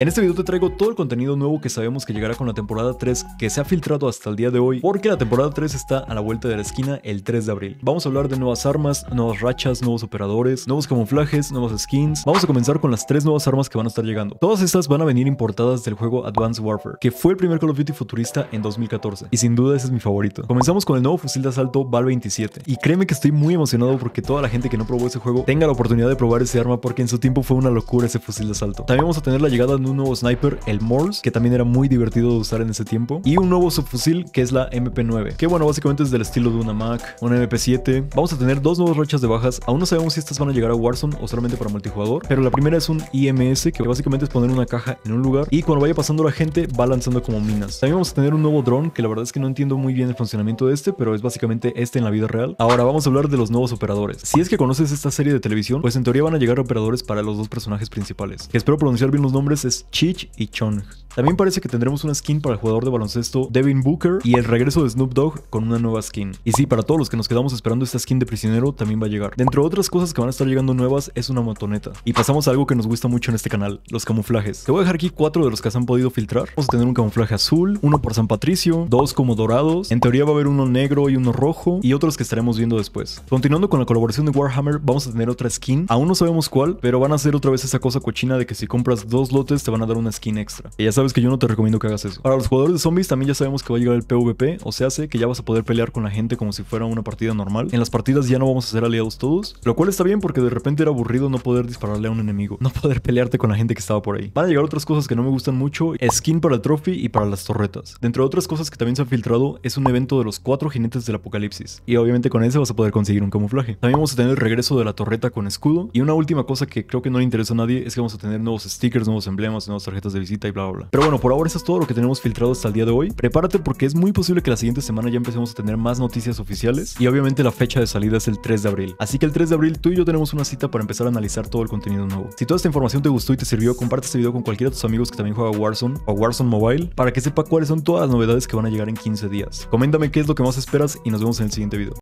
En este video te traigo todo el contenido nuevo que sabemos que llegará con la temporada 3 que se ha filtrado hasta el día de hoy porque la temporada 3 está a la vuelta de la esquina el 3 de abril. Vamos a hablar de nuevas armas, nuevas rachas, nuevos operadores, nuevos camuflajes, nuevas skins. Vamos a comenzar con las tres nuevas armas que van a estar llegando. Todas estas van a venir importadas del juego Advanced Warfare, que fue el primer Call of Duty futurista en 2014 y sin duda ese es mi favorito. Comenzamos con el nuevo fusil de asalto Val 27 y créeme que estoy muy emocionado porque toda la gente que no probó ese juego tenga la oportunidad de probar ese arma porque en su tiempo fue una locura ese fusil de asalto. También vamos a tener la llegada de un nuevo sniper, el Morse, que también era muy divertido de usar en ese tiempo, y un nuevo subfusil que es la MP9, que bueno, básicamente es del estilo de una Mac, una MP7. Vamos a tener dos nuevas rochas de bajas, aún no sabemos si estas van a llegar a Warzone o solamente para multijugador, pero la primera es un IMS, que básicamente es poner una caja en un lugar y cuando vaya pasando la gente va lanzando como minas. También vamos a tener un nuevo drone, que la verdad es que no entiendo muy bien el funcionamiento de este, pero es básicamente este en la vida real. Ahora vamos a hablar de los nuevos operadores. Si es que conoces esta serie de televisión, pues en teoría van a llegar operadores para los dos personajes principales, que espero pronunciar bien los nombres, es Chich y Chong. También parece que tendremos una skin para el jugador de baloncesto Devin Booker y el regreso de Snoop Dogg con una nueva skin. Y sí, para todos los que nos quedamos esperando esta skin de prisionero también va a llegar. Dentro de otras cosas que van a estar llegando nuevas es una motoneta. Y pasamos a algo que nos gusta mucho en este canal, los camuflajes. Te voy a dejar aquí cuatro de los que se han podido filtrar. Vamos a tener un camuflaje azul, uno por San Patricio, dos como dorados. En teoría va a haber uno negro y uno rojo y otros que estaremos viendo después. Continuando con la colaboración de Warhammer, vamos a tener otra skin. Aún no sabemos cuál, pero van a hacer otra vez esa cosa cochina de que si compras dos lotes van a dar una skin extra. Y ya sabes que yo no te recomiendo que hagas eso. Ahora, los jugadores de zombies también ya sabemos que va a llegar el PvP, o sea, hace que ya vas a poder pelear con la gente como si fuera una partida normal. En las partidas ya no vamos a ser aliados todos, lo cual está bien porque de repente era aburrido no poder dispararle a un enemigo, no poder pelearte con la gente que estaba por ahí. Van a llegar otras cosas que no me gustan mucho, skin para el trophy y para las torretas. Dentro de otras cosas que también se han filtrado, es un evento de los cuatro jinetes del apocalipsis, y obviamente con ese vas a poder conseguir un camuflaje. También vamos a tener el regreso de la torreta con escudo, y una última cosa que creo que no le interesa a nadie es que vamos a tener nuevos stickers, nuevos emblemas, nuevas tarjetas de visita y bla, bla, bla. Pero bueno, por ahora eso es todo lo que tenemos filtrado hasta el día de hoy. Prepárate porque es muy posible que la siguiente semana ya empecemos a tener más noticias oficiales y obviamente la fecha de salida es el 3 de abril. Así que el 3 de abril tú y yo tenemos una cita para empezar a analizar todo el contenido nuevo. Si toda esta información te gustó y te sirvió, comparte este video con cualquiera de tus amigos que también juega Warzone o Warzone Mobile para que sepa cuáles son todas las novedades que van a llegar en 15 días. Coméntame qué es lo que más esperas y nos vemos en el siguiente video.